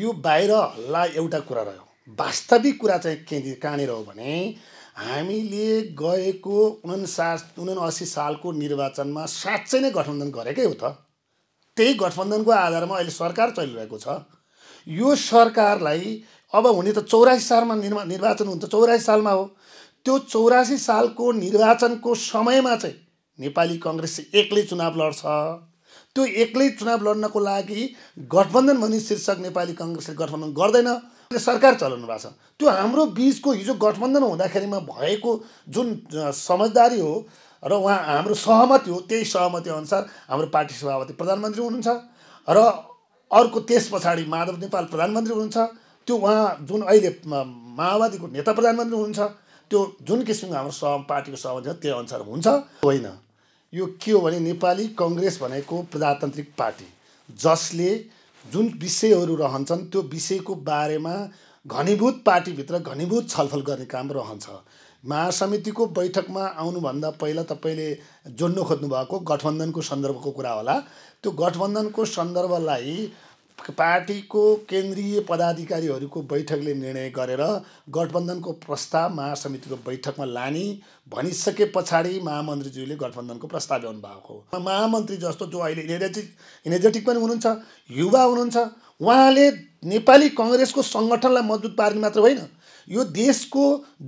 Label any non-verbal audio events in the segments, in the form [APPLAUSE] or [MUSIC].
यो बाहिरलाई एउटा कुरा रह्यो वास्तविक कुरा चाहिँ के कहाँनिर हो भने हामीले गएको उनन्सास सालको निर्वाचनमा साँच्चै नै गठबन्धन गरेकै हो त त्यही गठबन्धनको आधारमा अहिले सरकार चलिरहेको छ यो सरकारलाई अब हुने त चौरासी सालमा निर्मा निर्वाचन हुन्छ चौरासी सालमा हो त्यो चौरासी सालको निर्वाचनको समयमा चाहिँ नेपाली कङ्ग्रेस एक्लै चुनाव लड्छ त्यो एक्लै चुनाव लड्नको लागि गठबन्धन भनी शीर्षक नेपाली कङ्ग्रेसले गठबन्धन गर्दैन सरकार चलाउनु भएको छ त्यो हाम्रो बिचको हिजो गठबन्धन हुँदाखेरिमा भएको जुन समझदारी हो र उहाँ हाम्रो सहमति हो त्यही सहमति अनुसार हाम्रो पार्टी सभापति प्रधानमन्त्री हुनुहुन्छ र अर्को त्यस पछाडि माधव नेपाल प्रधानमन्त्री हुनुहुन्छ त्यो उहाँ जुन अहिले माओवादीको नेता प्रधानमन्त्री हुनुहुन्छ त्यो जुन किसिमको हाम्रो सह पार्टीको सहमति छ त्यही अनुसार हुन्छ होइन यो के हो भने नेपाली कङ्ग्रेस भनेको प्रजातान्त्रिक पार्टी जसले जुन विषयहरू रहन्छन् त्यो विषयको बारेमा घनीभूत पार्टीभित्र घनीभूत छलफल गर्ने काम रहन्छ महासमितिको बैठकमा आउनुभन्दा पहिला तपाईँले जोड्नु खोज्नु भएको गठबन्धनको सन्दर्भको कुरा होला त्यो गठबन्धनको सन्दर्भलाई पार्टीको केन्द्रीय पदाधिकारीहरूको बैठकले निर्णय गरेर गठबन्धनको प्रस्ताव महासमितिको बैठकमा लाने भनिसके पछाडि महामन्त्रीज्यूले गठबन्धनको प्रस्ताव ल्याउनु भएको हो महामन्त्री जस्तो जो अहिले इनर्जेटिक इनेर्जेटिक पनि हुनुहुन्छ युवा हुनुहुन्छ उहाँले नेपाली कङ्ग्रेसको सङ्गठनलाई मजबुत पार्ने मात्र होइन यो देशको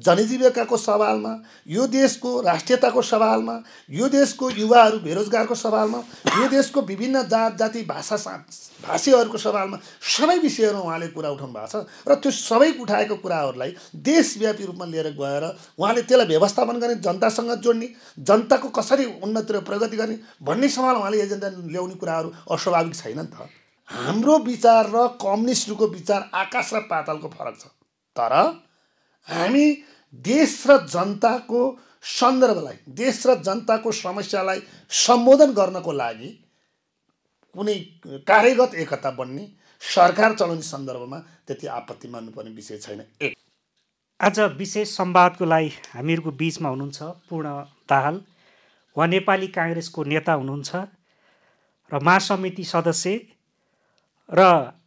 जनजीविकाको सवालमा यो देशको राष्ट्रियताको सवालमा यो देशको युवाहरू बेरोजगारको सवालमा यो देशको विभिन्न जात जाति भाषा सा भाषीहरूको सवालमा सबै विषयहरू उहाँले कुरा उठाउनु भएको छ र त्यो सबै उठाएको कुराहरूलाई देशव्यापी रूपमा लिएर गएर उहाँले त्यसलाई व्यवस्थापन गर्ने जनतासँग जोड्ने जनताको कसरी उन्नति र प्रगति गर्ने भन्ने सवाल उहाँले एजेन्डा ल्याउने कुराहरू अस्वाभाविक छैन नि त हाम्रो विचार र कम्युनिस्टको विचार आकाश र पातालको फरक छ तर हामी देश र जनताको सन्दर्भलाई देश र जनताको समस्यालाई सम्बोधन गर्नको लागि कुनै कार्यगत एकता बन्ने सरकार चलाउने सन्दर्भमा त्यति आपत्ति मान्नुपर्ने विषय छैन एक आज विशेष सम्वादको लागि हामीहरूको बिचमा हुनुहुन्छ पूर्ण दाहाल उहाँ नेपाली काङ्ग्रेसको नेता हुनुहुन्छ र महासमिति सदस्य र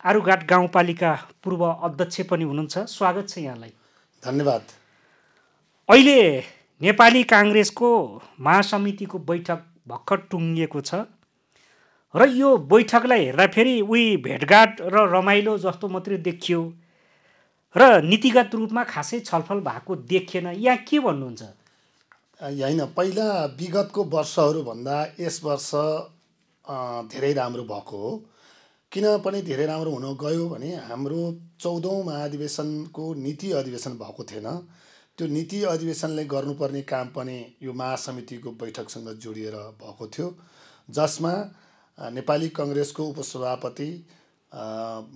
आरुघाट गाउँपालिका पूर्व अध्यक्ष पनि हुनुहुन्छ स्वागत छ यहाँलाई धन्यवाद अहिले नेपाली काङ्ग्रेसको महासमितिको बैठक भर्खर टुङ्गिएको छ र यो बैठकलाई हेर्दा फेरि उही भेटघाट र रमाइलो जस्तो मात्रै देखियो र नीतिगत रूपमा खासै छलफल भएको देखिएन यहाँ के भन्नुहुन्छ होइन पहिला विगतको वर्षहरूभन्दा यस वर्ष धेरै राम्रो भएको हो किन पनि धेरै राम्रो हुन गयो भने हाम्रो चौधौँ महाधिवेशनको नीति अधिवेशन भएको थिएन त्यो नीति अधिवेशनले गर्नुपर्ने काम पनि यो महासमितिको बैठकसँग जोडिएर भएको थियो जसमा नेपाली कङ्ग्रेसको उपसभापति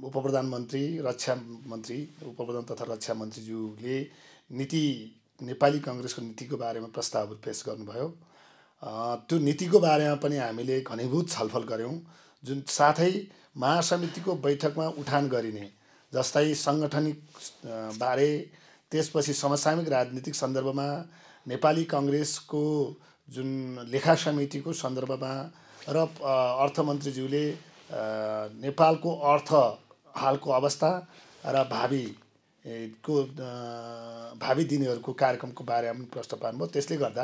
उप प्रधानमन्त्री रक्षा मन्त्री उपप्रधान तथा रक्षा मन्त्रीज्यूले नीति नेपाली कङ्ग्रेसको नीतिको बारेमा प्रस्तावहरू पेस गर्नुभयो त्यो नीतिको बारेमा पनि हामीले घनीभूत छलफल गऱ्यौँ जुन साथै महासमितिको बैठकमा उठान गरिने जस्तै साङ्गठनिक बारे त्यसपछि समसामयिक राजनीतिक सन्दर्भमा नेपाली कङ्ग्रेसको जुन लेखा समितिको सन्दर्भमा र अर्थमन्त्रीज्यूले नेपालको अर्थ हालको अवस्था र भावी को भावी दिनेहरूको कार्यक्रमको बारेमा पनि प्रश्न पार्नुभयो त्यसले गर्दा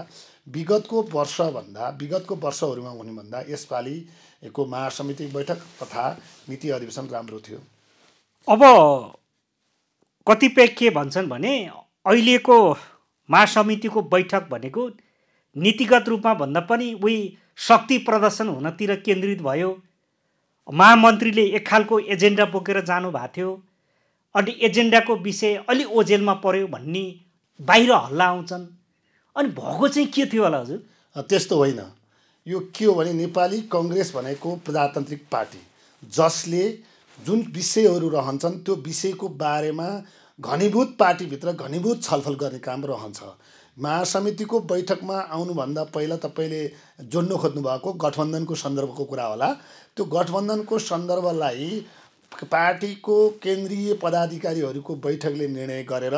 विगतको वर्षभन्दा विगतको वर्षहरूमा हुनुभन्दा यसपालिको महासमिति बैठक तथा नीति अधिवेशन राम्रो थियो अब कतिपय के भन्छन् भने अहिलेको महासमितिको बैठक भनेको नीतिगत रूपमा भन्दा पनि उही शक्ति प्रदर्शन हुनतिर केन्द्रित भयो महामन्त्रीले एक खालको एजेन्डा बोकेर जानुभएको थियो अनि एजेन्डाको विषय अलि ओजेलमा पऱ्यो भन्ने बाहिर हल्ला आउँछन् अनि भएको चाहिँ के थियो होला हजुर त्यस्तो होइन यो के हो भने नेपाली कङ्ग्रेस भनेको प्रजातान्त्रिक पार्टी जसले जुन विषयहरू रहन्छन् त्यो विषयको बारेमा घनीभूत पार्टीभित्र घनीभूत छलफल गर्ने काम रहन्छ महासमितिको बैठकमा आउनुभन्दा पहिला तपाईँले जोड्नु खोज्नु भएको गठबन्धनको सन्दर्भको कुरा होला त्यो गठबन्धनको सन्दर्भलाई पार्टीको केन्द्रीय पदाधिकारीहरूको बैठकले निर्णय गरेर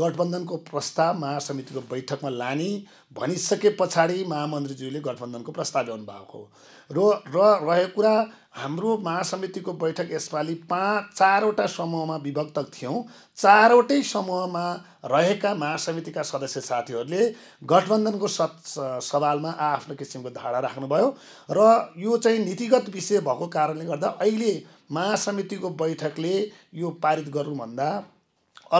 गठबन्धनको प्रस्ताव महासमितिको बैठकमा लाने भनिसके पछाडि महामन्त्रीज्यूले गठबन्धनको प्रस्ताव ल्याउनु भएको हो र रहेको कुरा हाम्रो महासमितिको बैठक यसपालि पाँच चारवटा समूहमा विभक्त थियौँ चारवटै समूहमा रहेका महासमितिका सदस्य साथीहरूले गठबन्धनको सवालमा आआफ्नो किसिमको धारणा राख्नुभयो र यो चाहिँ नीतिगत विषय भएको कारणले गर्दा अहिले महासमितिको बैठकले यो पारित गर्नुभन्दा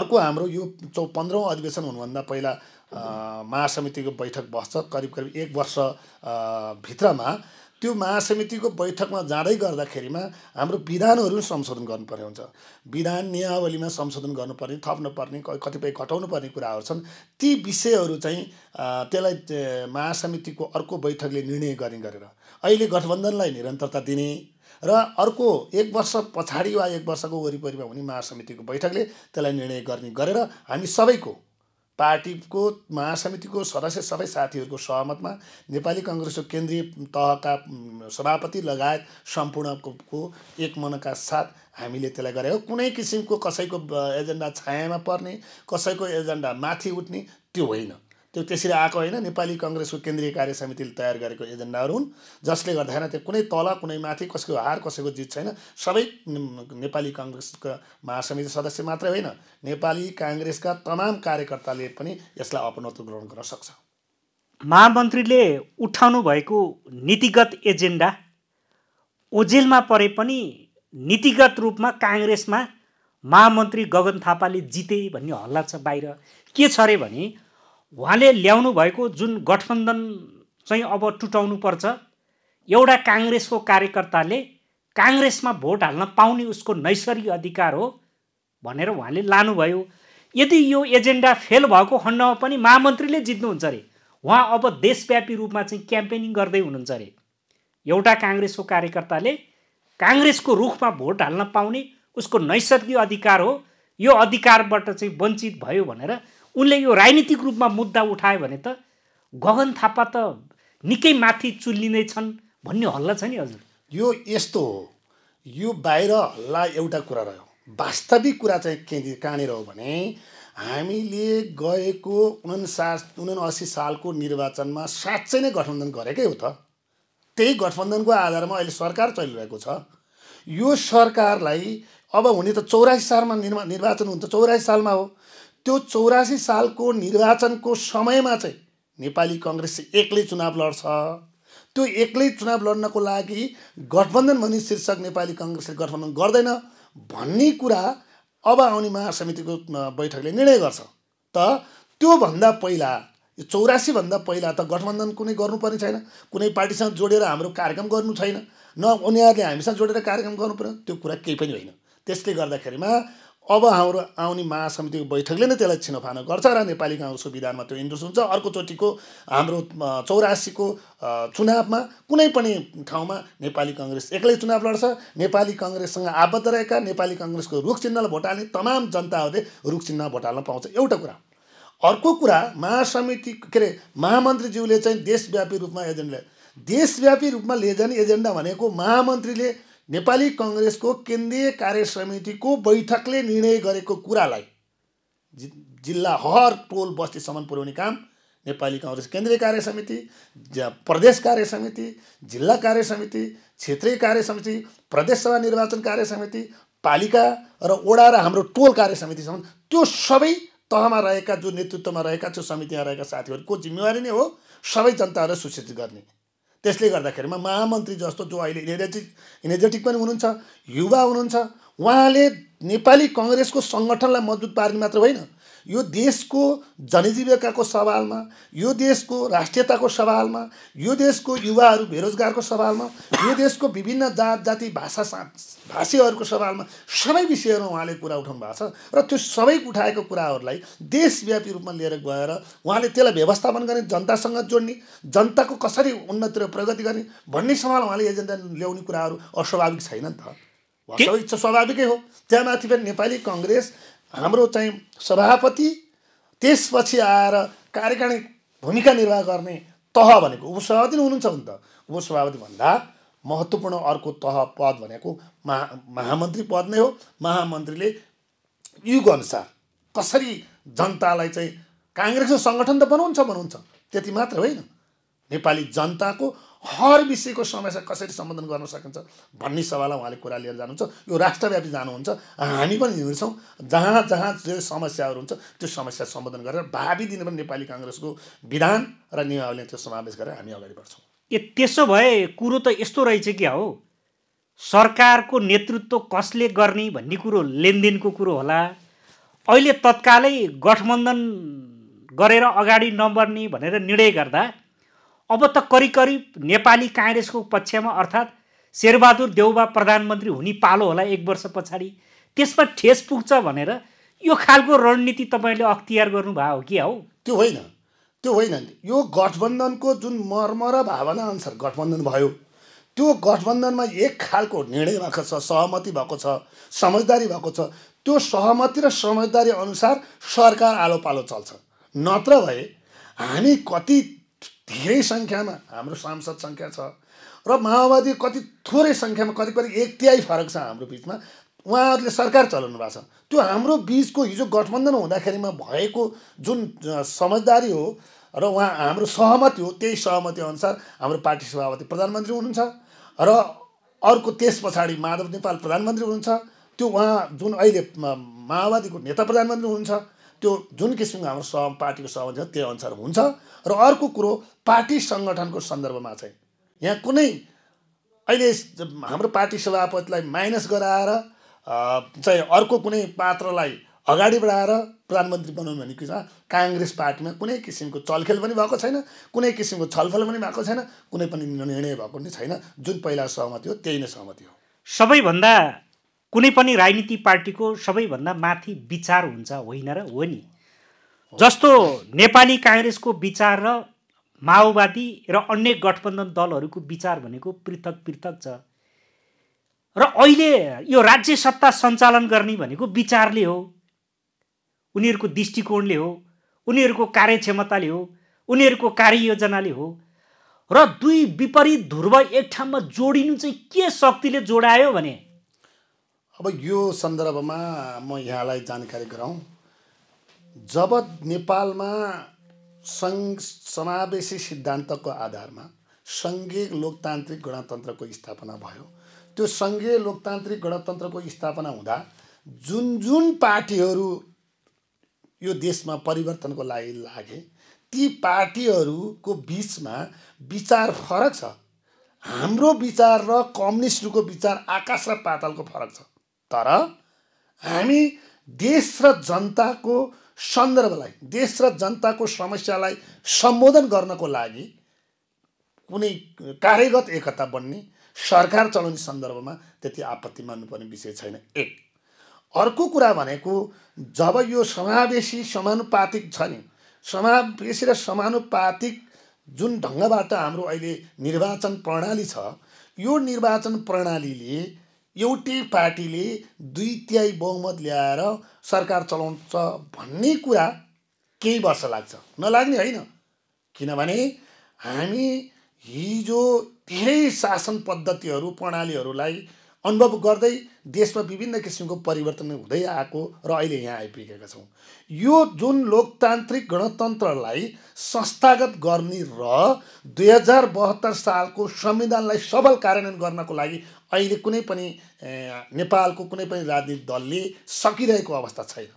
अर्को हाम्रो यो चौ पन्ध्रौँ अधिवेशन हुनुभन्दा पहिला महासमितिको बैठक बस्छ करिब करिब एक वर्ष भित्रमा त्यो महासमितिको बैठकमा जाँदै गर्दाखेरिमा हाम्रो विधानहरू संशोधन गर्नुपर्ने हुन्छ विधान नियावलीमा संशोधन गर्नुपर्ने थप्नुपर्ने कतिपय घटाउनु घटाउनुपर्ने कुराहरू छन् ती विषयहरू चाहिँ त्यसलाई महासमितिको अर्को बैठकले निर्णय गर्ने गरेर अहिले गठबन्धनलाई निरन्तरता दिने र अर्को एक वर्ष पछाडि वा एक वर्षको वरिपरिमा हुने महासमितिको बैठकले त्यसलाई निर्णय गर्ने गरेर हामी सबैको पार्टीको महासमितिको सदस्य सबै साथीहरूको सहमतमा नेपाली कङ्ग्रेसको केन्द्रीय तहका सभापति लगायत सम्पूर्णको एक मनका साथ हामीले त्यसलाई गरेको कुनै किसिमको कसैको एजेन्डा छायामा पर्ने कसैको एजेन्डा माथि उठ्ने त्यो होइन त्यो त्यसरी आएको होइन नेपाली कङ्ग्रेसको केन्द्रीय कार्य समितिले तयार गरेको एजेन्डाहरू हुन् जसले गर्दाखेरि त्यो कुनै तल कुनै माथि कसैको हार कसैको जित छैन सबै नेपाली कङ्ग्रेसका महासमिति सदस्य मात्रै होइन नेपाली काङ्ग्रेसका तमाम कार्यकर्ताले पनि यसलाई अपनत्व ग्रहण गर्न सक्छ महामन्त्रीले उठाउनु भएको नीतिगत एजेन्डा ओजेलमा परे पनि नीतिगत रूपमा काङ्ग्रेसमा महामन्त्री गगन थापाले जिते भन्ने हल्ला छ बाहिर के छ अरे भने उहाँले ल्याउनु भएको जुन गठबन्धन चाहिँ अब टुटाउनु पर्छ एउटा काङ्ग्रेसको कार्यकर्ताले काङ्ग्रेसमा भोट हाल्न पाउने उसको नैसर्गिक अधिकार हो भनेर उहाँले लानुभयो यदि यो एजेन्डा फेल भएको खण्डमा पनि महामन्त्रीले जित्नुहुन्छ अरे उहाँ अब देशव्यापी रूपमा चाहिँ क्याम्पेनिङ गर्दै हुनुहुन्छ अरे एउटा काङ्ग्रेसको कार्यकर्ताले काङ्ग्रेसको रुखमा भोट हाल्न पाउने उसको नैसर्गिक अधिकार हो यो अधिकारबाट चाहिँ वञ्चित भयो भनेर उनले यो राजनीतिक रूपमा मुद्दा उठायो भने त गगन थापा त निकै माथि नै छन् भन्ने हल्ला छ नि हजुर यो यस्तो हो यो बाहिर हल्ला एउटा कुरा रह्यो वास्तविक कुरा चाहिँ के कहाँनिर हो भने हामीले गएको उनन्सास उनासी सालको निर्वाचनमा साँच्चै नै गठबन्धन गरेकै हो त त्यही गठबन्धनको आधारमा अहिले सरकार चलिरहेको छ यो सरकारलाई अब हुने त चौरासी सालमा निर्वा निर्वाचन हुन्छ चौरासी सालमा हो त्यो चौरासी सालको निर्वाचनको समयमा चाहिँ नेपाली कङ्ग्रेस एक्लै चुनाव लड्छ त्यो एक्लै चुनाव लड्नको लागि गठबन्धन भन्ने शीर्षक नेपाली कङ्ग्रेसले गठबन्धन गर्दैन भन्ने कुरा अब आउने महासमितिको बैठकले निर्णय गर्छ त त्योभन्दा पहिला यो चौरासीभन्दा पहिला त गठबन्धन कुनै गर्नुपर्ने छैन कुनै पार्टीसँग जोडेर हाम्रो कार्यक्रम गर्नु छैन न उनीहरूले हामीसँग जोडेर कार्यक्रम गर्नु पर्यो त्यो कुरा केही पनि होइन त्यसले गर्दाखेरिमा अब हाम्रो आउने महासमितिको बैठकले नै त्यसलाई छिनोफानो गर्छ र नेपाली काङ्ग्रेसको विधानमा त्यो इन्डोर्स हुन्छ अर्कोचोटिको हाम्रो चौरासीको चुनावमा कुनै पनि ठाउँमा नेपाली कङ्ग्रेस एक्लै चुनाव लड्छ नेपाली कङ्ग्रेससँग आबद्ध रहेका नेपाली कङ्ग्रेसको रुख चिन्हलाई भोट हाल्ने तमाम जनताहरूले रुख चिन्ह भोट हाल्न पाउँछ एउटा कुरा अर्को कुरा महासमिति के अरे महामन्त्रीज्यूले चाहिँ देशव्यापी रूपमा एजेन्डा देशव्यापी रूपमा जाने एजेन्डा भनेको महामन्त्रीले नेपाली कङ्ग्रेसको केन्द्रीय कार्य समितिको बैठकले निर्णय गरेको कुरालाई जि जिल्ला हर टोल बस्तीसम्म पुर्याउने काम नेपाली कङ्ग्रेस केन्द्रीय कार्य समिति प्रदेश कार्य समिति जिल्ला कार्य समिति क्षेत्रीय कार्य समिति प्रदेशसभा निर्वाचन कार्य समिति पालिका र ओडा र हाम्रो टोल कार्य समितिसम्म त्यो सबै तहमा रहेका जो नेतृत्वमा रहेका त्यो समितिमा रहेका साथीहरूको जिम्मेवारी नै हो सबै जनताहरूलाई सूचित गर्ने त्यसले गर्दाखेरिमा महामन्त्री जस्तो जो अहिले इनर्जेटिक इनर्जेटिक पनि हुनुहुन्छ युवा हुनुहुन्छ उहाँले नेपाली कङ्ग्रेसको सङ्गठनलाई मजबुत पार्ने मात्र होइन यो देशको जनजीविकाको सवालमा यो देशको राष्ट्रियताको सवालमा यो देशको युवाहरू बेरोजगारको सवालमा यो देशको विभिन्न जात जाति भाषा भाषीहरूको सवालमा सबै विषयहरूमा उहाँले कुरा उठाउनु भएको छ र त्यो सबै उठाएको कुराहरूलाई देशव्यापी रूपमा लिएर गएर उहाँले त्यसलाई व्यवस्थापन गर्ने जनतासँग जोड्ने जनताको कसरी उन्नति र प्रगति गर्ने भन्ने सवाल उहाँले एजेन्डा ल्याउने कुराहरू अस्वाभाविक छैन नि त स्वाभाविकै हो त्यहाँमाथि पनि नेपाली कङ्ग्रेस हाम्रो चाहिँ सभापति त्यसपछि आएर कार्यकारिणी भूमिका निर्वाह गर्ने तह भनेको उपसभापति नै हुनुहुन्छ नि त उपसभापतिभन्दा महत्त्वपूर्ण अर्को तह पद भनेको महा महामन्त्री पद नै हो महामन्त्रीले युगअनुसार कसरी जनतालाई चाहिँ काङ्ग्रेसको सङ्गठन त बनाउँछ बनाउँछ त्यति मात्र होइन नेपाली जनताको हर विषयको समस्या कसरी सम्बोधन गर्न सकिन्छ भन्ने सवाललाई उहाँले कुरा लिएर जानुहुन्छ यो राष्ट्रव्यापी जानुहुन्छ हामी पनि हिँड्छौँ जहाँ जहाँ जो समस्याहरू हुन्छ त्यो समस्या सम्बोधन गरेर भावी दिन पनि नेपाली काङ्ग्रेसको विधान र नियमावली त्यो समावेश गरेर हामी अगाडि बढ्छौँ ए त्यसो भए कुरो त यस्तो रहेछ क्या हो सरकारको नेतृत्व कसले गर्ने भन्ने कुरो लेनदेनको कुरो होला अहिले तत्कालै गठबन्धन गरेर अगाडि नबढ्ने भनेर निर्णय गर्दा अब त करिब करिब नेपाली काङ्ग्रेसको पक्षमा अर्थात् शेरबहादुर देउबा प्रधानमन्त्री हुने पालो होला एक वर्ष पछाडि त्यसमा ठेस पुग्छ भनेर यो खालको रणनीति तपाईँले अख्तियार गर्नुभयो कि हौ त्यो होइन त्यो होइन यो गठबन्धनको जुन मर्म र भावना अनुसार गठबन्धन भयो त्यो गठबन्धनमा एक खालको निर्णय भएको छ सहमति भएको छ समझदारी भएको छ त्यो सहमति र समझदारी अनुसार सरकार आलो पालो चल्छ नत्र भए हामी कति धेरै सङ्ख्यामा हाम्रो सांसद सङ्ख्या छ र माओवादी कति थोरै सङ्ख्यामा कति कति एक तिहाई फरक छ हाम्रो बिचमा उहाँहरूले सरकार चलाउनु भएको छ त्यो हाम्रो बिचको हिजो गठबन्धन हुँदाखेरिमा भएको जुन समझदारी हो र उहाँ हाम्रो सहमति हो त्यही सहमति अनुसार हाम्रो पार्टी सभापति प्रधानमन्त्री हुनुहुन्छ र अर्को त्यस पछाडि माधव नेपाल प्रधानमन्त्री हुनुहुन्छ त्यो उहाँ जुन अहिले माओवादीको नेता प्रधानमन्त्री हुनुहुन्छ त्यो जुन किसिमको हाम्रो सह पार्टीको सहमति छ त्यो अनुसार हुन्छ र अर्को कुरो पार्टी सङ्गठनको सन्दर्भमा चाहिँ यहाँ कुनै अहिले हाम्रो पार्टी सभापतिलाई माइनस गराएर चाहिँ अर्को कुनै पात्रलाई अगाडि बढाएर प्रधानमन्त्री बनाउनु भने के छ काङ्ग्रेस पार्टीमा कुनै किसिमको चलखेल पनि भएको छैन कुनै किसिमको छलफल पनि भएको छैन कुनै पनि निर्णय भएको पनि छैन जुन पहिला सहमति हो त्यही नै सहमति हो सबैभन्दा कुनै पनि राजनीति पार्टीको सबैभन्दा माथि विचार हुन्छ होइन र हो नि जस्तो नेपाली काङ्ग्रेसको विचार र माओवादी र अन्य गठबन्धन दलहरूको विचार भनेको पृथक पृथक छ र अहिले यो राज्य सत्ता सञ्चालन गर्ने भनेको विचारले हो उनीहरूको दृष्टिकोणले हो उनीहरूको कार्यक्षमताले हो उनीहरूको कार्ययोजनाले हो र दुई विपरीत ध्रुव एक ठाउँमा जोडिनु चाहिँ के शक्तिले जोडायो भने अब यो सन्दर्भमा म यहाँलाई जानकारी गराउँ जब नेपालमा सङ्घ समावेशी सिद्धान्तको आधारमा सङ्घीय लोकतान्त्रिक गणतन्त्रको स्थापना भयो त्यो सङ्घीय लोकतान्त्रिक गणतन्त्रको स्थापना हुँदा जुन जुन पार्टीहरू यो देशमा परिवर्तनको लागि लागे ती पार्टीहरूको बिचमा विचार फरक छ हाम्रो विचार र कम्युनिस्टहरूको विचार आकाश र पातालको फरक छ तर हामी देश र जनताको सन्दर्भलाई देश र जनताको समस्यालाई सम्बोधन गर्नको लागि कुनै कार्यगत एकता बन्ने सरकार चलाउने सन्दर्भमा त्यति आपत्ति मान्नुपर्ने विषय छैन एक अर्को कुरा भनेको जब यो समावेशी समानुपातिक छ नि समावेशी र समानुपातिक जुन ढङ्गबाट हाम्रो अहिले निर्वाचन प्रणाली छ यो निर्वाचन प्रणालीले एउटै पार्टीले दुई तिहाई बहुमत ल्याएर सरकार चलाउँछ भन्ने कुरा केही वर्ष लाग्छ नलाग्ने होइन किनभने हामी हिजो धेरै शासन पद्धतिहरू प्रणालीहरूलाई अनुभव गर्दै देशमा विभिन्न किसिमको परिवर्तन हुँदै आएको र अहिले यहाँ आइपुगेका छौँ यो जुन लोकतान्त्रिक गणतन्त्रलाई संस्थागत गर्ने र दुई हजार बहत्तर सालको संविधानलाई सबल कार्यान्वयन गर्नको लागि अहिले कुनै पनि नेपालको कुनै पनि राजनीतिक दलले सकिरहेको अवस्था छैन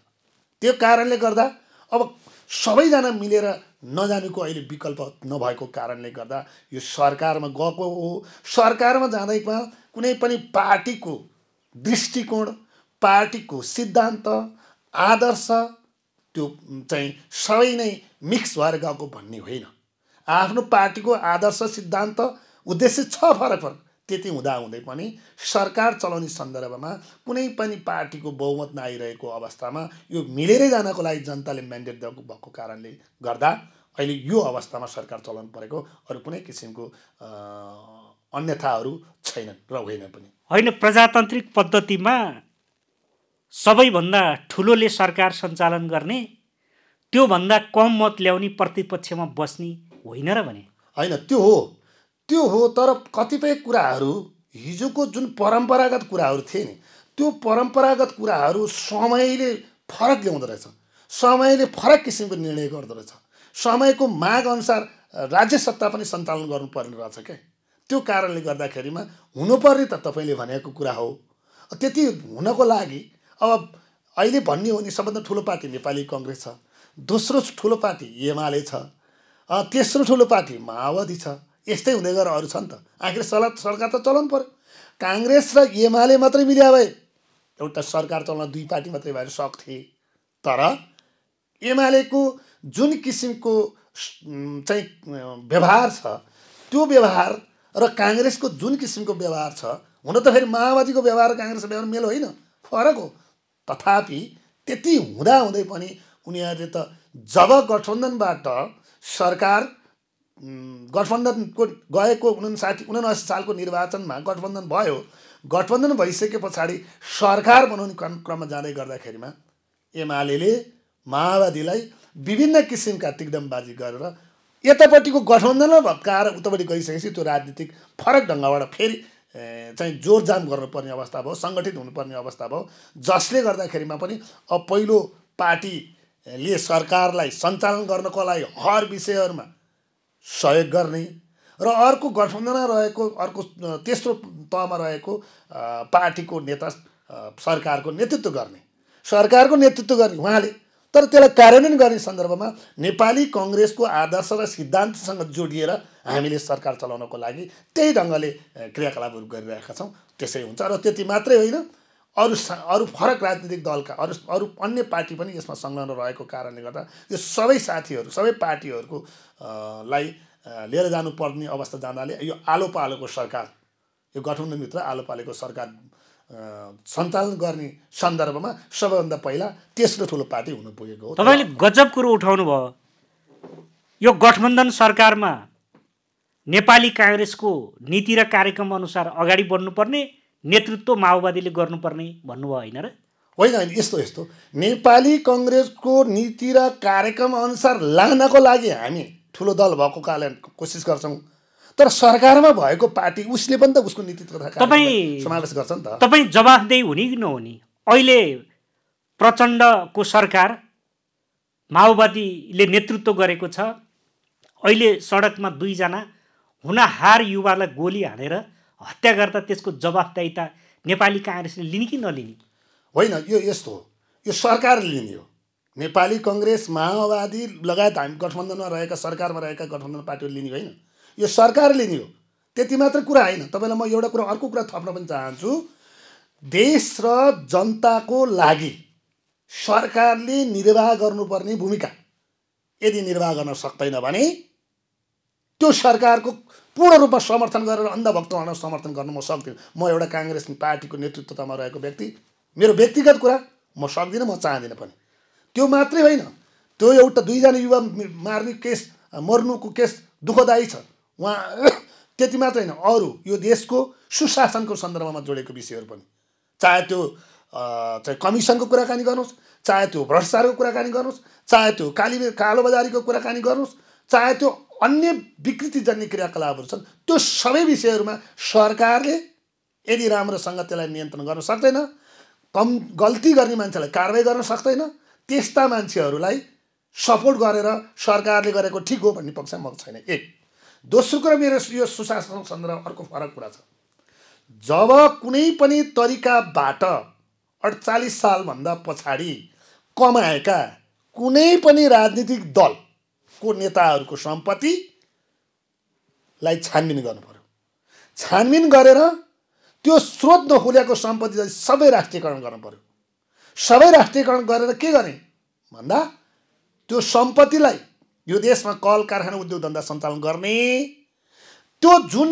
त्यो कारणले गर्दा अब सबैजना मिलेर नजानुको अहिले विकल्प नभएको कारणले गर्दा यो सरकारमा गएको हो सरकारमा जाँदैमा कुनै पनि पार्टीको दृष्टिकोण पार्टीको सिद्धान्त आदर्श त्यो चाहिँ सबै नै मिक्स भएर गएको भन्ने होइन आफ्नो पार्टीको आदर्श सिद्धान्त उद्देश्य छ फरक फरक त्यति हुँदाहुँदै पनि सरकार चलाउने सन्दर्भमा कुनै पनि पार्टीको बहुमत नआइरहेको अवस्थामा यो मिलेरै जानको लागि जनताले म्यान्डेट दिएको भएको कारणले गर्दा अहिले यो अवस्थामा सरकार चलाउनु परेको अरू कुनै किसिमको अन्यथाहरू छैनन् र होइन पनि होइन प्रजातान्त्रिक पद्धतिमा सबैभन्दा ठुलोले सरकार सञ्चालन गर्ने त्योभन्दा कम मत ल्याउने प्रतिपक्षमा बस्ने होइन र भने होइन त्यो हो त्यो हो तर कतिपय कुराहरू हिजोको जुन परम्परागत कुराहरू थिए नि त्यो परम्परागत कुराहरू समयले फरक ल्याउँदो रहेछ समयले फरक किसिमको निर्णय गर्दो रहेछ समयको माग अनुसार राज्य सत्ता पनि सञ्चालन गर्नुपर्ने रहेछ क्या त्यो कारणले गर्दाखेरिमा हुनुपर्ने त तपाईँले भनेको कुरा हो त्यति हुनको लागि अब अहिले भन्ने हो भने सबभन्दा ठुलो पार्टी नेपाली कङ्ग्रेस छ दोस्रो ठुलो पार्टी एमाले छ तेस्रो ठुलो पार्टी माओवादी छ यस्तै हुँदै गएर अरू छन् त आखिर सला सरकार त चलाउनु पऱ्यो काङ्ग्रेस र एमाले मात्रै मिल्या भए एउटा सरकार चलाउन दुई पार्टी मात्रै भएर सक्थे तर एमालेको जुन किसिमको चाहिँ व्यवहार छ त्यो व्यवहार र काङ्ग्रेसको जुन किसिमको व्यवहार छ हुन त फेरि माओवादीको व्यवहार र काङ्ग्रेसको व्यवहार मेल होइन फरक हो तथापि त्यति हुँदाहुँदै पनि उनीहरूले त जब गठबन्धनबाट सरकार गठबन्धनको गएको उनासाठी उनासी सालको निर्वाचनमा गठबन्धन भयो गठबन्धन भइसके पछाडि सरकार बनाउने क्रम क्रममा जाँदै गर्दाखेरिमा एमाले माओवादीलाई विभिन्न किसिमका तिग्दमबाजी गरेर यतापट्टिको गठबन्धनमा भत्काएर उतापट्टि गइसकेपछि त्यो राजनीतिक फरक ढङ्गबाट फेरि चाहिँ जोरजाम गर्नुपर्ने अवस्था भयो सङ्गठित हुनुपर्ने अवस्था भयो जसले गर्दाखेरिमा पनि अब पहिलो पार्टीले सरकारलाई सञ्चालन गर्नको लागि हर विषयहरूमा सहयोग गर्ने र अर्को गठबन्धनमा रहेको अर्को तेस्रो तहमा रहेको पार्टीको नेता सरकारको नेतृत्व गर्ने सरकारको नेतृत्व गर्ने उहाँले तर त्यसलाई कार्यान्वयन गर्ने सन्दर्भमा नेपाली कङ्ग्रेसको आदर्श र सिद्धान्तसँग जोडिएर हामीले सरकार चलाउनको लागि त्यही ढङ्गले क्रियाकलापहरू गरिरहेका छौँ त्यसै हुन्छ र त्यति मात्रै होइन अरू अरू फरक राजनीतिक दलका अरू अरू अन्य पार्टी पनि यसमा संलग्न रहेको कारणले गर्दा यो सबै साथीहरू सबै पार्टीहरूको लाई लिएर जानुपर्ने अवस्था जाँदाले यो आलो पालोको सरकार यो गठबन्धनभित्र आलो पालेको सरकार सञ्चालन गर्ने सन्दर्भमा सबैभन्दा पहिला तेस्रो ठुलो पार्टी हुनु पुगेको हो तपाईँले गजब कुरो उठाउनु भयो यो गठबन्धन सरकारमा नेपाली काङ्ग्रेसको नीति र कार्यक्रम अनुसार अगाडि बढ्नुपर्ने नेतृत्व माओवादीले गर्नुपर्ने भन्नुभयो होइन र होइन होइन यस्तो यस्तो नेपाली कङ्ग्रेसको नीति र कार्यक्रम अनुसार लानको लागि हामी ठुलो दल भएको कारण कोसिस गर्छौँ तर सरकारमा भएको पार्टी उसले पनि त उसको नीति तपाईँ समावेश गर्छ नि त तपाईँ जवाफदेही हुने कि नहुने अहिले प्रचण्डको सरकार माओवादीले नेतृत्व गरेको छ अहिले सडकमा दुईजना हुनाहार युवालाई गोली हानेर हत्या गर्दा त्यसको जवाबदायिता नेपाली काङ्ग्रेसले लिने कि नलिने होइन यो यस्तो हो यो सरकारले लिने हो नेपाली कङ्ग्रेस माओवादी लगायत हामी गठबन्धनमा रहेका सरकारमा रहेका गठबन्धन पार्टीहरू लिने होइन यो सरकार लिने हो त्यति मात्र कुरा होइन तपाईँलाई म एउटा कुरा अर्को कुरा थप्न पनि चाहन्छु देश र जनताको लागि सरकारले निर्वाह गर्नुपर्ने भूमिका यदि निर्वाह गर्न सक्दैन भने त्यो सरकारको पूर्ण रूपमा समर्थन गरेर अन्धभक्त हुन समर्थन गर्न म सक्दिनँ म एउटा काङ्ग्रेस पार्टीको नेतृत्वतामा रहेको व्यक्ति मेरो व्यक्तिगत कुरा म सक्दिनँ म चाहदिनँ पनि त्यो मात्रै होइन त्यो एउटा दुईजना युवा मार्ने केस मर्नुको केस दुःखदायी छ उहाँ [COUGHS] त्यति मात्र होइन अरू यो देशको सुशासनको सन्दर्भमा जोडेको विषयहरू पनि चाहे त्यो चाहिँ कमिसनको कुराकानी गर्नुहोस् चाहे त्यो भ्रष्टाचारको कुराकानी गर्नुहोस् चाहे त्यो काली कालो बजारीको कुराकानी गर्नुहोस् चाहे त्यो अन्य विकृतिजन्य क्रियाकलापहरू छन् त्यो सबै विषयहरूमा सरकारले यदि राम्रोसँग त्यसलाई नियन्त्रण गर्न सक्दैन कम गल्ती गर्ने मान्छेलाई कारवाही गर्न सक्दैन त्यस्ता मान्छेहरूलाई सपोर्ट गरेर सरकारले गरेको ठिक हो भन्ने पक्ष म छैन एक दोस्रो कुरा मेरो यो सुशासन सन्दर्भ अर्को फरक कुरा छ जब कुनै पनि तरिकाबाट अडचालिस सालभन्दा पछाडि कमाएका कुनै पनि राजनीतिक दल को नेताहरूको सम्पत्तिलाई छानबिन गर्नु पऱ्यो छानबिन गरेर त्यो स्रोत नखुल्याएको सम्पत्ति सबै राष्ट्रियकरण गर्नु पऱ्यो सबै राष्ट्रियकरण गरेर के गर्ने भन्दा त्यो सम्पत्तिलाई यो देशमा कल कारखाना उद्योग धन्दा सञ्चालन गर्ने त्यो जुन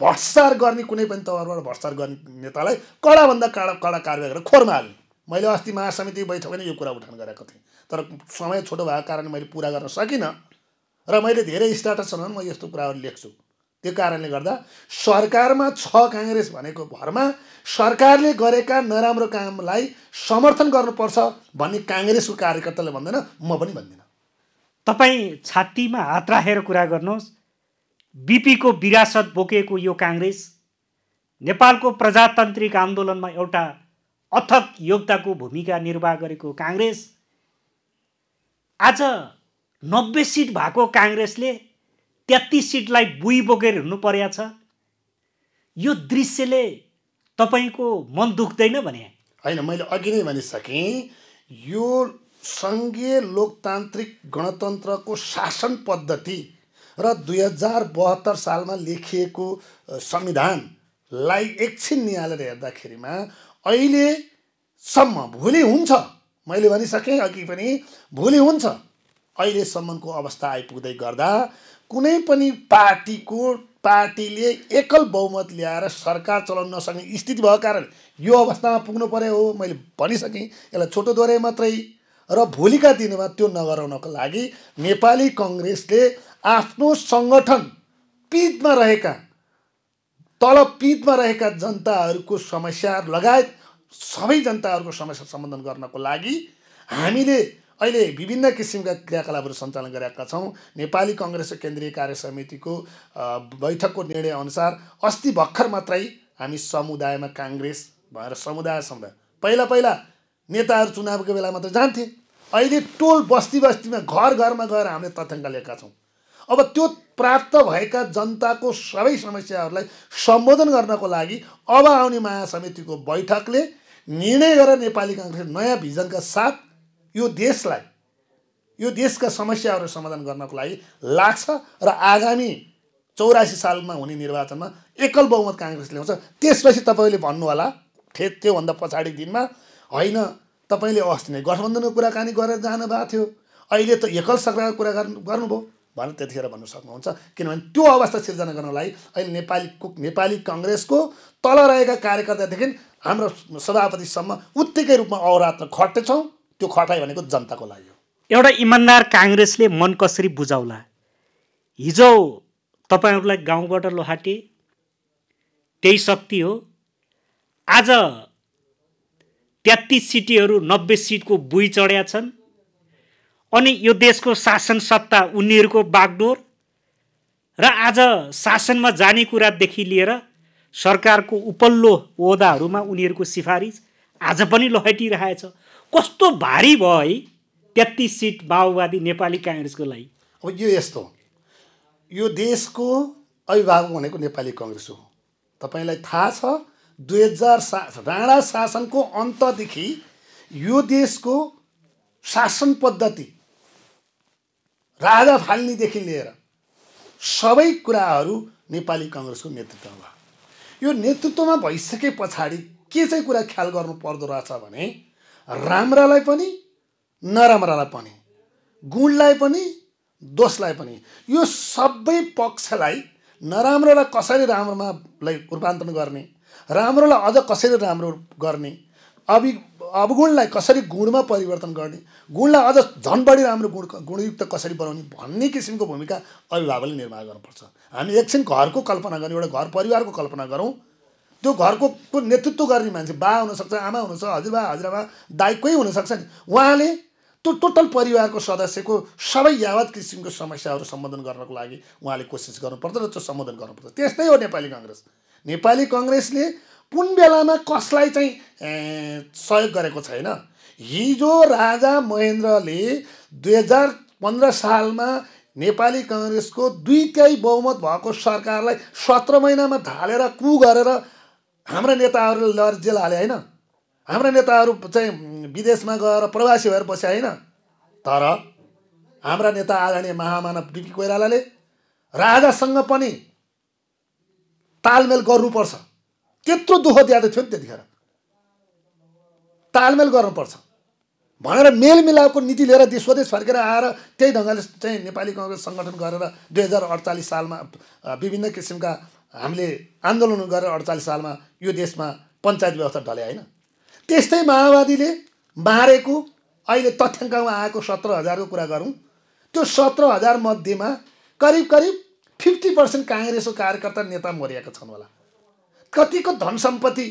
भ्रष्टाचार गर्ने कुनै पनि तहबाट भ्रष्टाचार गर्ने नेतालाई कडाभन्दा कडा कडा कारवाही गरेर खोरमा हाल्ने मैले अस्ति महासमिति बैठकमा नै यो कुरा उठान गरेको थिएँ तर समय छोटो भएको कारण मैले पुरा गर्न सकिनँ र मैले धेरै स्टाटसहरूमा म यस्तो कुराहरू लेख्छु त्यो कारणले गर्दा सरकारमा छ काङ्ग्रेस भनेको भरमा सरकारले गरेका नराम्रो कामलाई समर्थन गर्नुपर्छ भन्ने काङ्ग्रेसको कार्यकर्ताले भन्दैन म पनि भन्दिनँ तपाईँ छात्तीमा हात राखेर कुरा गर्नुहोस् बिपीको विरासत बोकेको यो काङ्ग्रेस नेपालको प्रजातान्त्रिक आन्दोलनमा एउटा अथक योग्यताको भूमिका निर्वाह गरेको काङ्ग्रेस आज नब्बे सिट भएको काङ्ग्रेसले तेत्तिस सिटलाई बुई बोकेर हिँड्नु परेको छ यो दृश्यले तपाईँको मन दुख्दैन भने होइन मैले अघि नै भनिसकेँ यो सङ्घीय लोकतान्त्रिक गणतन्त्रको शासन पद्धति र दुई हजार बहत्तर सालमा लेखिएको संविधानलाई एकछिन निहालेर हेर्दाखेरिमा अहिलेसम्म भोलि हुन्छ मैले भनिसकेँ अघि पनि भोलि हुन्छ अहिलेसम्मको अवस्था आइपुग्दै गर्दा कुनै पनि पार्टीको पार्टीले एकल बहुमत ल्याएर सरकार चलाउन नसक्ने स्थिति भएको कारण यो अवस्थामा पुग्नु पर्यो हो मैले भनिसकेँ यसलाई छोटो दोहोऱ्याएँ मात्रै र भोलिका दिनमा त्यो नगराउनको लागि नेपाली कङ्ग्रेसले आफ्नो सङ्गठन पिचमा रहेका तलपीठमा रहेका जनताहरूको समस्या लगायत सबै जनताहरूको समस्या सम्बोधन गर्नको लागि हामीले अहिले विभिन्न किसिमका क्रियाकलापहरू सञ्चालन गरेका छौँ नेपाली कङ्ग्रेस केन्द्रीय कार्य समितिको बैठकको निर्णयअनुसार अस्ति भर्खर मात्रै हामी समुदायमा काङ्ग्रेस भएर समुदाय समुदाय पहिला पहिला नेताहरू चुनावको बेला मात्र जान्थे अहिले टोल बस्ती बस्तीमा घर घरमा गएर हामीले तथ्याङ्क लिएका छौँ अब त्यो प्राप्त भएका जनताको सबै समस्याहरूलाई सम्बोधन गर्नको लागि अब आउने महासमितिको बैठकले निर्णय गरेर नेपाली काङ्ग्रेसले नयाँ भिजनका साथ यो देशलाई यो देशका समस्याहरू समाधान गर्नको लागि लाग्छ र आगामी चौरासी सालमा हुने निर्वाचनमा एकल बहुमत काङ्ग्रेस ल्याउँछ त्यसपछि तपाईँले भन्नुहोला ठे त्योभन्दा पछाडि दिनमा होइन तपाईँले अस्ति नै गठबन्धनको कुराकानी गरेर जानुभएको थियो अहिले त एकल सरकारको कुरा गर्नु गर्नुभयो भनेर त्यतिखेर भन्न सक्नुहुन्छ किनभने त्यो अवस्था सिर्जना गर्नलाई अहिले नेपाली नेपाली कङ्ग्रेसको तल रहेका कार्यकर्तादेखि हाम्रो सभापतिसम्म उत्तिकै रूपमा अवरात्र खट्दैछौँ त्यो खटाइ भनेको जनताको लागि हो एउटा इमान्दार काङ्ग्रेसले मन कसरी बुझाउला हिजो तपाईँहरूलाई गाउँबाट लोहाटे त्यही शक्ति हो आज तेत्तिस सिटीहरू नब्बे सिटको बुई चढ्या छन् अनि यो देशको शासन सत्ता उनीहरूको बागडोर र आज शासनमा जाने कुरादेखि लिएर सरकारको उपल्लो ओहदाहरूमा उनीहरूको सिफारिस आज पनि लहटिरहेछ कस्तो भारी भयो है तेत्तिस सिट माओवादी नेपाली काङ्ग्रेसको लागि अब यो यस्तो यो देशको अभिभावक भनेको नेपाली कङ्ग्रेस हो तपाईँलाई थाहा छ दुई हजार सा राणा शासनको अन्तदेखि यो देशको शासन पद्धति राजा फाल्नेदेखि लिएर सबै कुराहरू नेपाली कङ्ग्रेसको नेतृत्वमा यो नेतृत्वमा भइसके पछाडि के चाहिँ कुरा ख्याल गर्नु पर्दो रहेछ भने राम्रालाई पनि नराम्रालाई पनि गुणलाई पनि दोषलाई पनि यो सबै पक्षलाई नराम्रोलाई कसरी राम्रोमा लाई रूपान्तरण गर्ने राम्रोलाई अझ कसरी राम्रो गर्ने अभि अवगुणलाई कसरी गुणमा परिवर्तन गर्ने गुणलाई अझ झन् बढी राम्रो गुण गुणयुक्त कसरी बनाउने भन्ने किसिमको भूमिका अभिभावकले निर्वाह गर्नुपर्छ हामी एकछिन घरको कल्पना गर्ने एउटा घर परिवारको कल्पना गरौँ त्यो घरको नेतृत्व गर्ने मान्छे बा हुनसक्छ आमा हुनसक्छ हजुरबा हजुरआमा दाइकै कोही हुनसक्छ नि उहाँले त्यो टोटल परिवारको सदस्यको सबै यावत किसिमको समस्याहरू सम्बोधन गर्नको लागि उहाँले कोसिस गर्नुपर्छ र त्यो सम्बोधन गर्नुपर्छ त्यस्तै हो नेपाली कङ्ग्रेस नेपाली कङ्ग्रेसले कुन बेलामा कसलाई चाहिँ सहयोग गरेको छैन हिजो राजा महेन्द्रले दुई हजार पन्ध्र सालमा नेपाली कङ्ग्रेसको दुईटै बहुमत भएको सरकारलाई सत्र महिनामा ढालेर कु गरेर हाम्रा नेताहरूले लर जेल हाले होइन हाम्रा नेताहरू चाहिँ विदेशमा गएर प्रवासी भएर बसे होइन तर हाम्रा नेता आदरणीय महामानव डिपी कोइरालाले राजासँग पनि तालमेल गर्नुपर्छ त्यत्रो दुःख दिएको थियो नि त्यतिखेर तालमेल गर्नुपर्छ भनेर मेलमिलापको नीति लिएर देश स्वदेश फर्केर आएर त्यही ढङ्गले चाहिँ नेपाली कङ्ग्रेस सङ्गठन गरेर दुई हजार अडचालिस सालमा विभिन्न किसिमका हामीले आन्दोलन गरेर अडचालिस सालमा यो देशमा पञ्चायत व्यवस्था ढले होइन त्यस्तै माओवादीले मारेको अहिले तथ्याङ्कमा आएको सत्र हजारको कुरा गरौँ त्यो सत्र हजार मध्येमा करिब करिब फिफ्टी पर्सेन्ट काङ्ग्रेसको कार्यकर्ता नेता मरिएका छन् होला कतिको धन सम्पत्ति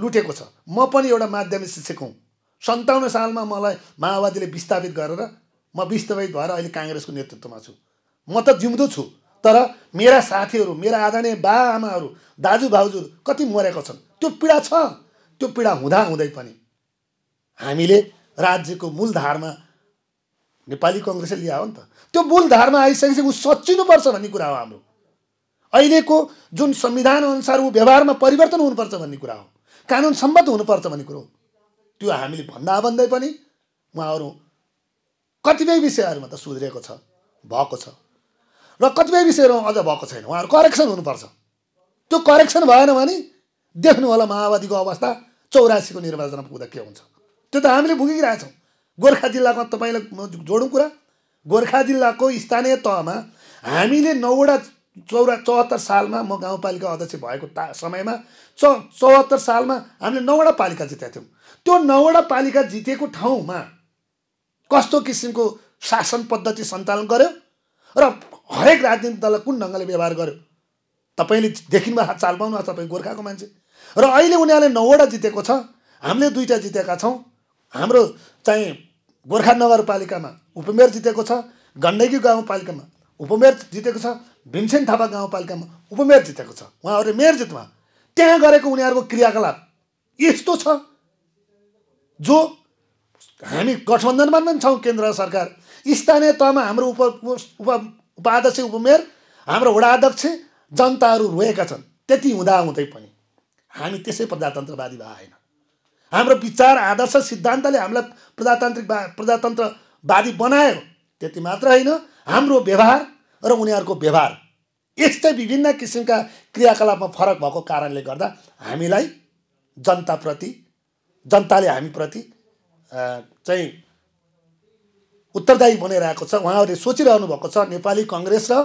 लुटेको छ म पनि एउटा माध्यमिक शिक्षक हुँ सन्ताउन्न सालमा मलाई माओवादीले विस्थापित गरेर म विस्थापित भएर अहिले काङ्ग्रेसको नेतृत्वमा छु म त जिउँदो छु तर मेरा साथीहरू मेरा आदरणीय बा आमाहरू दाजु भाउजू कति मरेका छन् त्यो पीडा छ त्यो पीडा हुँदा हुँदै पनि हामीले राज्यको मूलधारमा नेपाली कङ्ग्रेसले हो नि त त्यो मूलधारमा आइसकेपछि ऊ सच्चिनुपर्छ भन्ने कुरा हो हाम्रो अहिलेको जुन संविधान अनुसार ऊ व्यवहारमा परिवर्तन हुनुपर्छ भन्ने कुरा हो कानुन सम्मत हुनुपर्छ भन्ने कुरो हो त्यो हामीले भन्दा भन्दै पनि उहाँहरू कतिपय विषयहरूमा त सुध्रिएको छ भएको छ र कतिपय विषयहरूमा अझ भएको छैन उहाँहरू करेक्सन हुनुपर्छ त्यो करेक्सन भएन भने देख्नु होला माओवादीको अवस्था चौरासीको निर्वाचनमा पुग्दा के हुन्छ त्यो त हामीले भुगिरहेछौँ गोर्खा जिल्लाको तपाईँलाई जोडौँ कुरा गोर्खा जिल्लाको स्थानीय तहमा हामीले नौवटा चौरा चौहत्तर सालमा म गाउँपालिका अध्यक्ष भएको ता समयमा च चौहत्तर सालमा हामीले नौवटा पालिका जितेका थियौँ त्यो नौवटा पालिका जितेको ठाउँमा कस्तो किसिमको शासन पद्धति सञ्चालन गर्यो र हरेक राजनीतिक दललाई कुन ढङ्गले व्यवहार गर्यो तपाईँले भएको चाल पाउनु तपाईँ गोर्खाको मान्छे र अहिले उनीहरूले नौवटा जितेको छ हामीले दुईवटा जितेका छौँ हाम्रो चाहिँ गोर्खा नगरपालिकामा उपमेयर जितेको छ गण्डकी गाउँपालिकामा उपमेयर जितेको छ भीमसेन थापा गाउँपालिकामा उपमेयर जितेको छ उहाँहरूले मेयर जितमा त्यहाँ गरेको उनीहरूको क्रियाकलाप यस्तो छ जो हामी गठबन्धनमा पनि छौँ केन्द्र सरकार स्थानीय तहमा हाम्रो उप उप उपाध्यक्ष उपमेयर हाम्रो वडाध्यक्ष जनताहरू रोएका छन् त्यति हुँदा हुँदै पनि हामी त्यसै प्रजातन्त्रवादी भए भएन हाम्रो विचार आदर्श सिद्धान्तले हामीलाई प्रजातान्त्रिक प्रजातन्त्रवादी बनायो त्यति मात्र होइन हाम्रो व्यवहार र उनीहरूको व्यवहार यस्तै विभिन्न किसिमका क्रियाकलापमा फरक भएको कारणले गर्दा हामीलाई जनताप्रति जनताले हामीप्रति चाहिँ उत्तरदायी बनाइरहेको छ उहाँहरूले सोचिरहनु भएको छ नेपाली कङ्ग्रेस र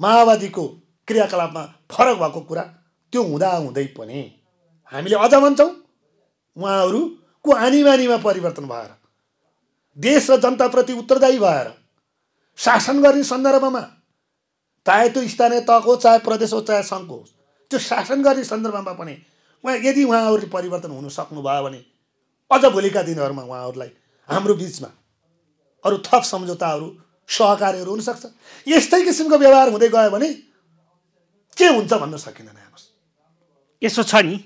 माओवादीको क्रियाकलापमा फरक भएको कुरा त्यो हुँदाहुँदै पनि हामीले अझ भन्छौँ उहाँहरूको बानीमा परिवर्तन भएर देश र जनताप्रति उत्तरदायी भएर शासन गर्ने सन्दर्भमा चाहे त्यो स्थानीय तहको होस् चाहे प्रदेश होस् चाहे सङ्घको होस् त्यो शासन गर्ने सन्दर्भमा पनि उहाँ यदि उहाँहरूले परिवर्तन हुन सक्नुभयो भने अझ भोलिका दिनहरूमा उहाँहरूलाई हाम्रो बिचमा अरू थप सम्झौताहरू सहकार्यहरू हुनसक्छ यस्तै किसिमको व्यवहार हुँदै गयो भने के हुन्छ भन्न सकिँदैन हेर्नुहोस् यसो छ नि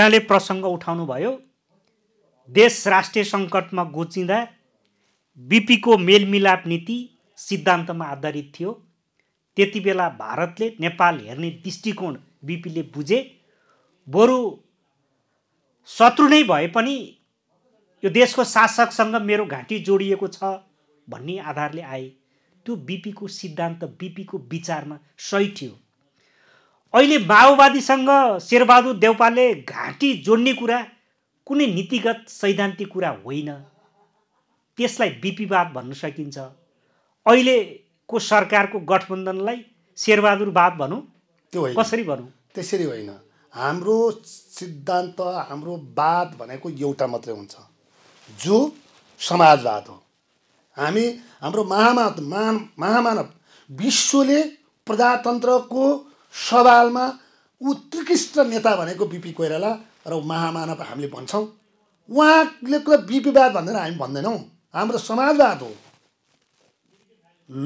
यहाँले प्रसङ्ग उठाउनुभयो देश राष्ट्रिय सङ्कटमा गोचिँदा बिपीको मेलमिलाप नीति सिद्धान्तमा आधारित थियो त्यति बेला भारतले नेपाल हेर्ने दृष्टिकोण बिपीले बुझे बरु शत्रु नै भए पनि यो देशको शासकसँग मेरो घाँटी जोडिएको छ भन्ने आधारले आए त्यो बिपीको सिद्धान्त बिपीको विचारमा सही थियो अहिले माओवादीसँग शेरबहादुर देउपाले घाँटी जोड्ने कुरा कुनै नीतिगत सैद्धान्तिक कुरा होइन त्यसलाई बिपीवाद भन्न सकिन्छ अहिलेको सरकारको गठबन्धनलाई शेरबहादुर बाद भनौँ त्यो होइन कसरी भनौँ त्यसरी होइन हाम्रो सिद्धान्त हाम्रो वाद भनेको एउटा मात्रै हुन्छ जो समाजवाद हो हामी हाम्रो महामा महामानव विश्वले प्रजातन्त्रको सवालमा उत्कृष्ट नेता भनेको बिपी कोइराला र महामानव हामीले भन्छौँ उहाँले कुरा बिपीवाद भनेर हामी भन्दैनौँ हाम्रो समाजवाद हो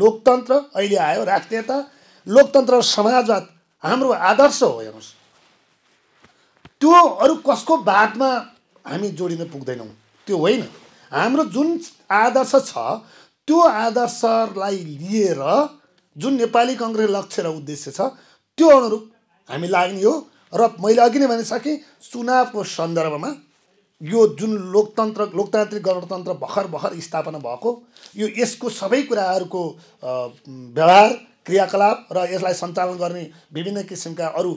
लोकतन्त्र अहिले आयो राष्ट्रियता लोकतन्त्र समाजवाद हाम्रो आदर्श हो हेर्नुहोस् त्यो अरू कसको बातमा हामी जोडिन पुग्दैनौँ त्यो होइन हाम्रो जुन आदर्श छ त्यो आदर्शलाई लिएर जुन नेपाली कङ्ग्रेस लक्ष्य र उद्देश्य छ त्यो अनुरूप हामी लाग्ने हो र मैले अघि नै भनिसकेँ चुनावको सन्दर्भमा यो जुन लोकतन्त्र लोकतान्त्रिक गणतन्त्र भर्खर भर्खर स्थापना भएको यो यसको सबै कुराहरूको व्यवहार क्रियाकलाप र यसलाई सञ्चालन गर्ने विभिन्न किसिमका अरू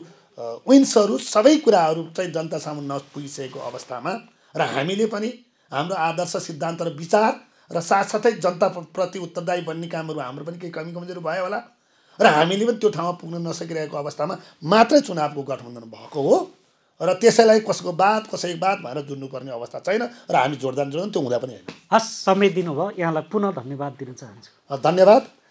विन्सहरू सबै कुराहरू चाहिँ जनता सामु नपुगिसकेको अवस्थामा र हामीले पनि हाम्रो आदर्श सिद्धान्त र विचार र साथसाथै जनताप्रति उत्तरदायी बन्ने कामहरू हाम्रो पनि केही कमी कमजोरी भयो होला र हामीले पनि त्यो ठाउँमा पुग्न नसकिरहेको अवस्थामा मात्रै चुनावको गठबन्धन भएको हो र त्यसैलाई कसैको बात कसैको बात भएर जुड्नुपर्ने अवस्था छैन र हामी जोडदान जोड्दैन त्यो हुँदा पनि होइन हस् समय दिनुभयो यहाँलाई पुनः धन्यवाद दिन चाहन्छु धन्यवाद